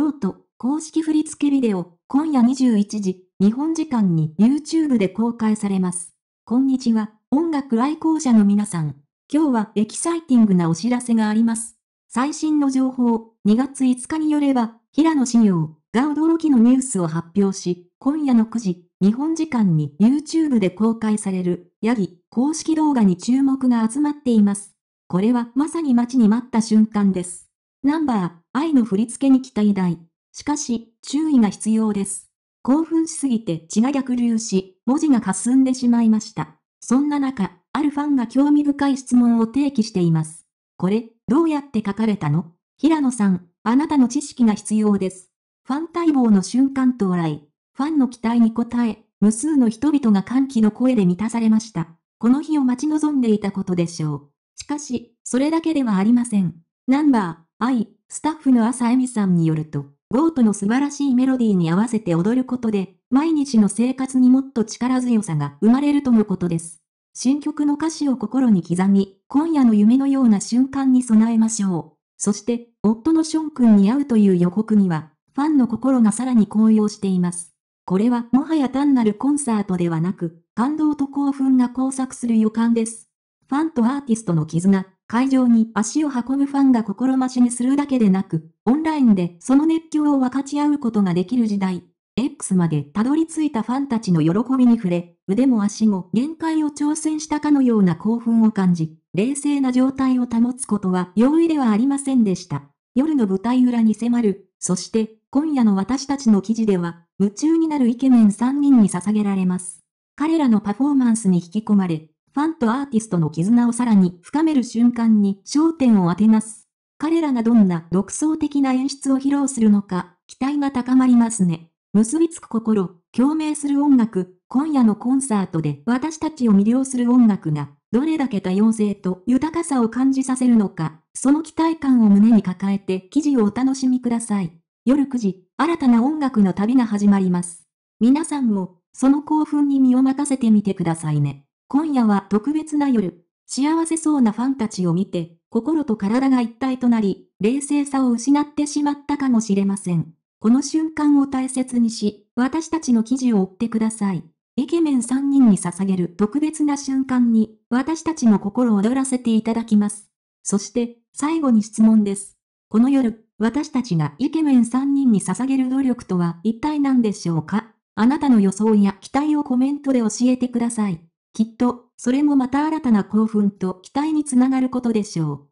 ボート公式振付ビデオ、今夜21時、日本時間に YouTube で公開されます。こんにちは、音楽愛好者の皆さん。今日はエキサイティングなお知らせがあります。最新の情報、2月5日によれば、平野紫耀が驚きのニュースを発表し、今夜の9時、日本時間に YouTube で公開される、ヤギ公式動画に注目が集まっています。これはまさに待ちに待った瞬間です。ナンバー、愛の振り付けに期待大。しかし、注意が必要です。興奮しすぎて血が逆流し、文字が霞んでしまいました。そんな中、あるファンが興味深い質問を提起しています。これ、どうやって書かれたの平野さん、あなたの知識が必要です。ファン待望の瞬間到来。ファンの期待に応え、無数の人々が歓喜の声で満たされました。この日を待ち望んでいたことでしょう。しかし、それだけではありません。ナンバー、愛、スタッフの朝恵美さんによると、ゴートの素晴らしいメロディーに合わせて踊ることで、毎日の生活にもっと力強さが生まれるとのことです。新曲の歌詞を心に刻み、今夜の夢のような瞬間に備えましょう。そして、夫のション君に会うという予告には、ファンの心がさらに高揚しています。これはもはや単なるコンサートではなく、感動と興奮が交錯する予感です。ファンとアーティストの絆、会場に足を運ぶファンが心待ちにするだけでなく、オンラインでその熱狂を分かち合うことができる時代。X までたどり着いたファンたちの喜びに触れ、腕も足も限界を挑戦したかのような興奮を感じ、冷静な状態を保つことは容易ではありませんでした。夜の舞台裏に迫る、そして今夜の私たちの記事では、夢中になるイケメン3人に捧げられます。彼らのパフォーマンスに引き込まれ、ファンとアーティストの絆をさらに深める瞬間に焦点を当てます。彼らがどんな独創的な演出を披露するのか、期待が高まりますね。結びつく心、共鳴する音楽、今夜のコンサートで私たちを魅了する音楽が、どれだけ多様性と豊かさを感じさせるのか、その期待感を胸に抱えて記事をお楽しみください。夜9時、新たな音楽の旅が始まります。皆さんも、その興奮に身を任せてみてくださいね。今夜は特別な夜。幸せそうなファンたちを見て、心と体が一体となり、冷静さを失ってしまったかもしれません。この瞬間を大切にし、私たちの記事を追ってください。イケメン3人に捧げる特別な瞬間に、私たちの心を踊らせていただきます。そして、最後に質問です。この夜、私たちがイケメン3人に捧げる努力とは一体何でしょうかあなたの予想や期待をコメントで教えてください。きっと、それもまた新たな興奮と期待につながることでしょう。